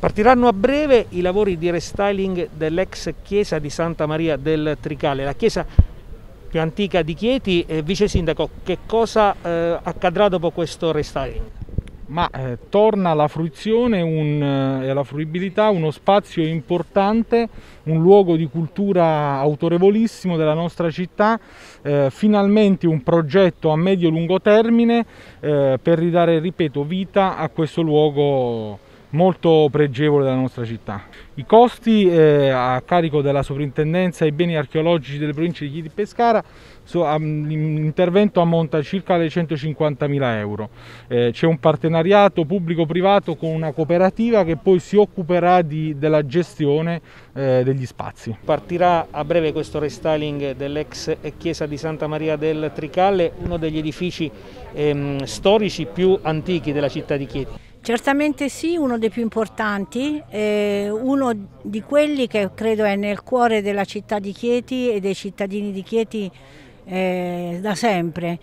Partiranno a breve i lavori di restyling dell'ex chiesa di Santa Maria del Tricale, la chiesa più antica di Chieti. Eh, Vice Sindaco, che cosa eh, accadrà dopo questo restyling? Ma eh, torna alla fruizione un, eh, e alla fruibilità uno spazio importante, un luogo di cultura autorevolissimo della nostra città, eh, finalmente un progetto a medio-lungo termine eh, per ridare, ripeto, vita a questo luogo molto pregevole della nostra città. I costi eh, a carico della sovrintendenza ai beni archeologici delle province di Chieti e Pescara, so, l'intervento ammonta circa alle 150.000 euro. Eh, C'è un partenariato pubblico-privato con una cooperativa che poi si occuperà di, della gestione eh, degli spazi. Partirà a breve questo restyling dell'ex chiesa di Santa Maria del Tricalle, uno degli edifici ehm, storici più antichi della città di Chieti. Certamente sì, uno dei più importanti, eh, uno di quelli che credo è nel cuore della città di Chieti e dei cittadini di Chieti eh, da sempre.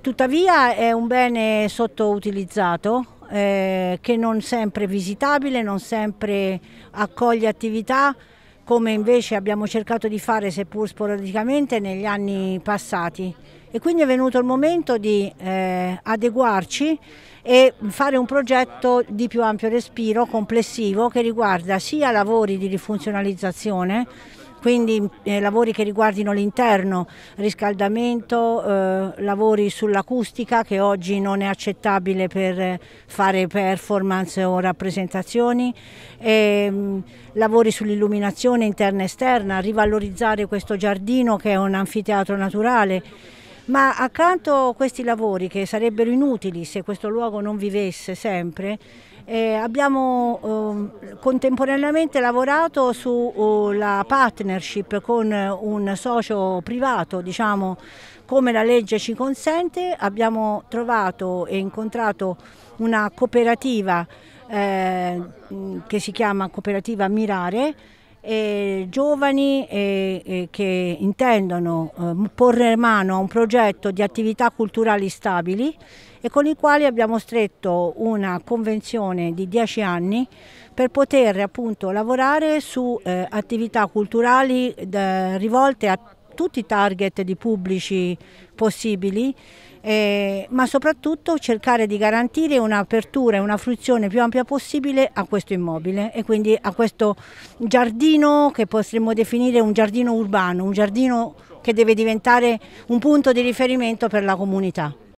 Tuttavia è un bene sottoutilizzato eh, che non sempre è visitabile, non sempre accoglie attività come invece abbiamo cercato di fare seppur sporadicamente negli anni passati e quindi è venuto il momento di eh, adeguarci e fare un progetto di più ampio respiro complessivo che riguarda sia lavori di rifunzionalizzazione quindi eh, lavori che riguardino l'interno, riscaldamento, eh, lavori sull'acustica che oggi non è accettabile per fare performance o rappresentazioni, e, ehm, mh, lavori sull'illuminazione interna e esterna, rivalorizzare questo giardino che è un anfiteatro naturale ma accanto a questi lavori che sarebbero inutili se questo luogo non vivesse sempre, eh, abbiamo eh, contemporaneamente lavorato sulla eh, uh, partnership con un socio privato, diciamo come la legge ci consente, abbiamo trovato e incontrato una cooperativa eh, che si chiama Cooperativa Mirare eh, giovani eh, che intendono eh, porre mano a un progetto di attività culturali stabili e con i quali abbiamo stretto una convenzione di 10 anni per poter appunto lavorare su eh, attività culturali eh, rivolte a tutti i target di pubblici possibili, eh, ma soprattutto cercare di garantire un'apertura e una fruizione più ampia possibile a questo immobile e quindi a questo giardino che potremmo definire un giardino urbano, un giardino che deve diventare un punto di riferimento per la comunità.